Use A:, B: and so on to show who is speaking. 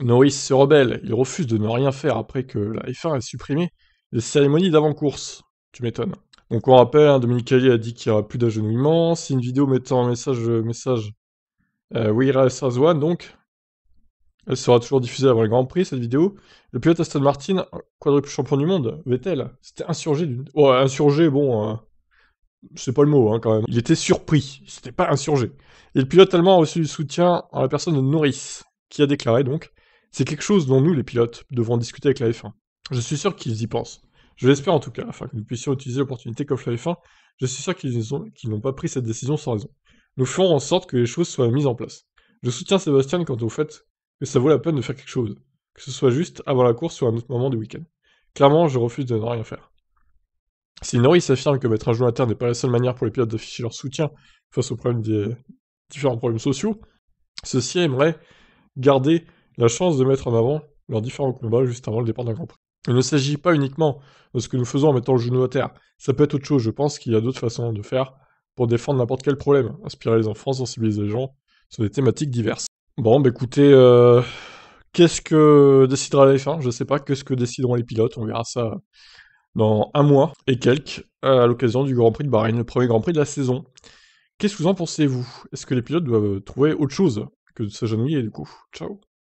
A: Norris se rebelle, il refuse de ne rien faire après que la F1 ait supprimé les cérémonies d'avant-course. Tu m'étonnes. Donc on rappelle, hein, Dominique Allier a dit qu'il n'y aura plus d'agenouillement. C'est une vidéo mettant un message, euh, message euh, We donc elle sera toujours diffusée avant le Grand Prix, cette vidéo. Le pilote Aston Martin, quadruple champion du monde, Vettel, c'était insurgé d'une... Oh, insurgé, bon... Hein. C'est pas le mot, hein, quand même. Il était surpris, c'était pas insurgé. Et le pilote allemand a reçu du soutien en la personne de Norris, qui a déclaré donc c'est quelque chose dont nous, les pilotes, devrons discuter avec la F1. Je suis sûr qu'ils y pensent. Je l'espère en tout cas, afin que nous puissions utiliser l'opportunité qu'offre la F1. Je suis sûr qu'ils n'ont pas pris cette décision sans raison. Nous ferons en sorte que les choses soient mises en place. Je soutiens Sébastien quant au fait que ça vaut la peine de faire quelque chose, que ce soit juste avant la course ou à un autre moment du week-end. Clairement, je refuse de ne rien faire. Si Norris affirme que mettre un joueur à terre n'est pas la seule manière pour les pilotes d'afficher leur soutien face aux problèmes des différents problèmes sociaux, ceux-ci aimeraient garder la chance de mettre en avant leurs différents combats juste avant le départ d'un Grand Prix. Il ne s'agit pas uniquement de ce que nous faisons en mettant le genou à terre, ça peut être autre chose, je pense qu'il y a d'autres façons de faire pour défendre n'importe quel problème, inspirer les enfants, sensibiliser les gens sur des thématiques diverses. Bon, bah écoutez, euh, qu'est-ce que décidera les F1 Je sais pas, qu'est-ce que décideront les pilotes On verra ça dans un mois et quelques, à l'occasion du Grand Prix de Bahreïn, le premier Grand Prix de la saison. Qu'est-ce que vous en pensez, vous Est-ce que les pilotes doivent trouver autre chose que de s'agenouiller, du coup Ciao